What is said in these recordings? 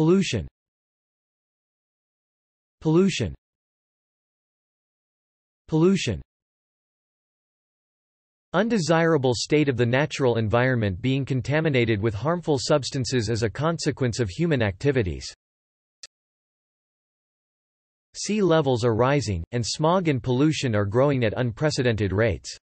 Pollution Pollution Pollution Undesirable state of the natural environment being contaminated with harmful substances as a consequence of human activities. Sea levels are rising, and smog and pollution are growing at unprecedented rates.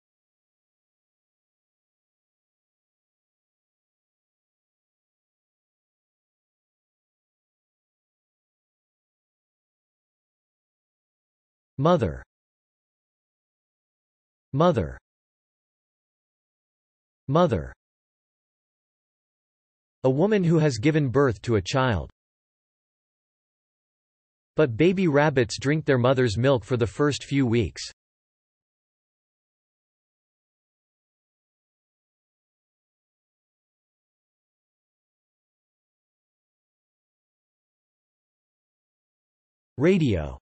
Mother. Mother. Mother. A woman who has given birth to a child. But baby rabbits drink their mother's milk for the first few weeks. Radio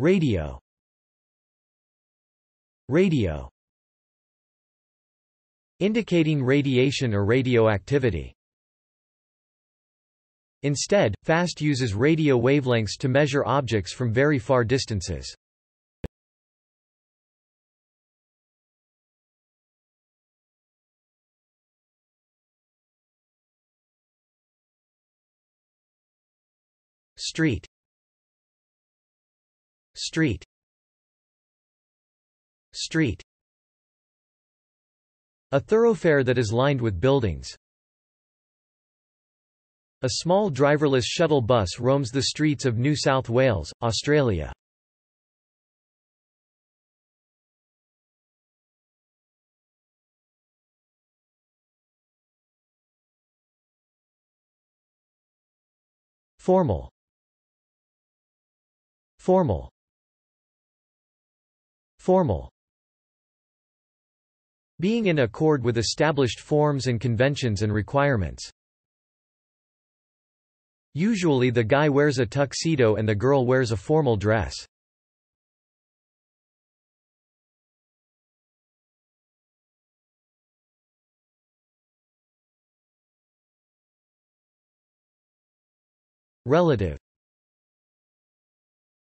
Radio Radio indicating radiation or radioactivity. Instead, FAST uses radio wavelengths to measure objects from very far distances. Street Street Street A thoroughfare that is lined with buildings. A small driverless shuttle bus roams the streets of New South Wales, Australia. Formal Formal Formal Being in accord with established forms and conventions and requirements. Usually the guy wears a tuxedo and the girl wears a formal dress. Relative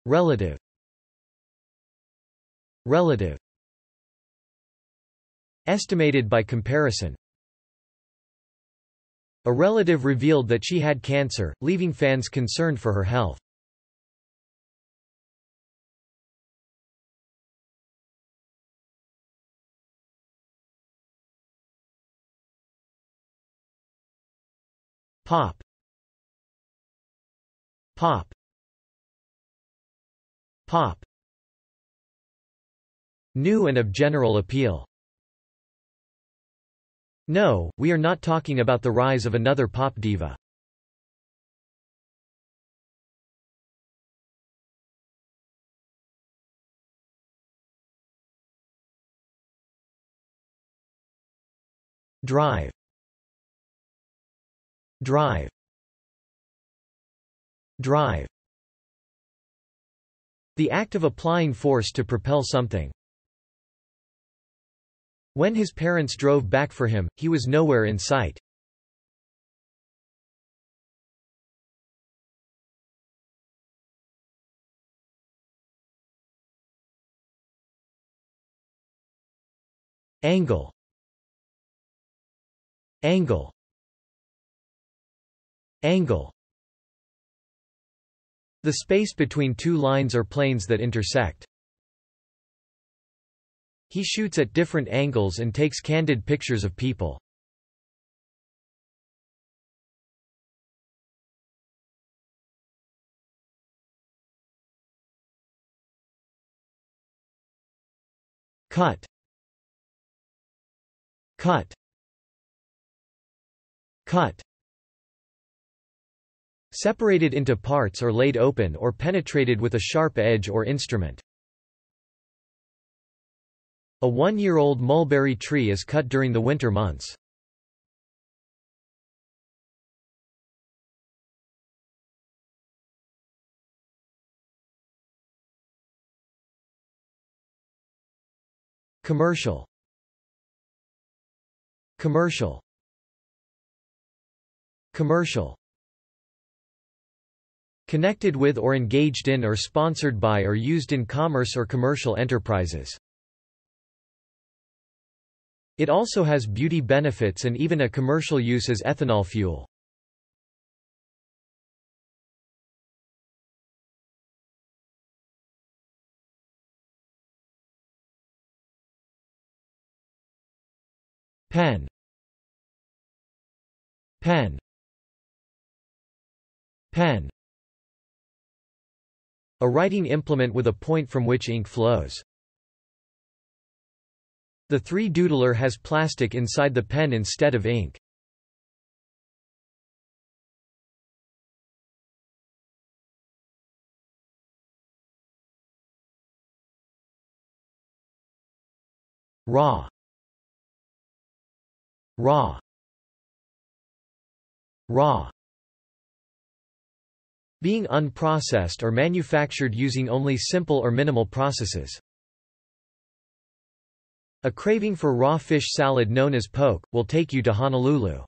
Relative Relative Estimated by comparison A relative revealed that she had cancer, leaving fans concerned for her health. Pop. Pop. Pop. New and of general appeal. No, we are not talking about the rise of another pop diva. Drive. Drive. Drive. The act of applying force to propel something. When his parents drove back for him, he was nowhere in sight. Angle Angle Angle The space between two lines or planes that intersect. He shoots at different angles and takes candid pictures of people. Cut. Cut. Cut. Separated into parts or laid open or penetrated with a sharp edge or instrument. A one-year-old mulberry tree is cut during the winter months. Commercial Commercial Commercial Connected with or engaged in or sponsored by or used in commerce or commercial enterprises. It also has beauty benefits and even a commercial use as ethanol fuel. Pen Pen Pen A writing implement with a point from which ink flows. The 3-doodler has plastic inside the pen instead of ink. Raw Raw Raw being unprocessed or manufactured using only simple or minimal processes. A craving for raw fish salad known as poke, will take you to Honolulu.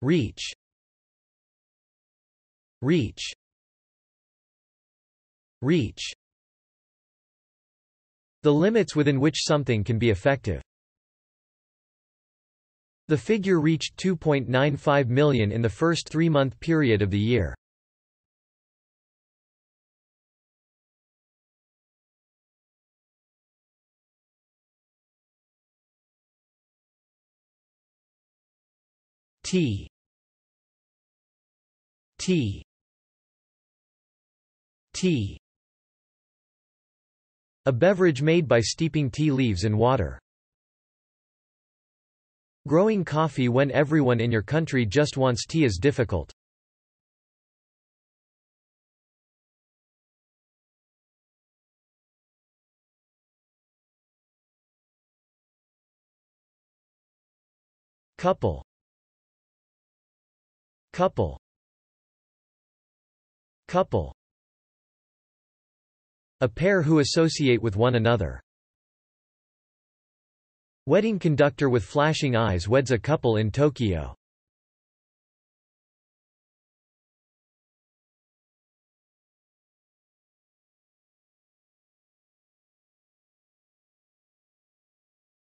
Reach Reach Reach The limits within which something can be effective. The figure reached 2.95 million in the first three-month period of the year. T T T A beverage made by steeping tea leaves in water. Growing coffee when everyone in your country just wants tea is difficult. Couple Couple Couple A pair who associate with one another. Wedding conductor with flashing eyes weds a couple in Tokyo.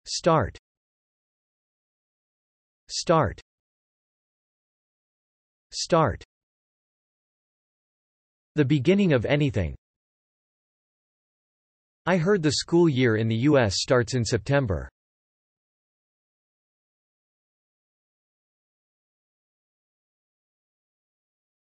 Start. Start. Start. The beginning of anything. I heard the school year in the U.S. starts in September.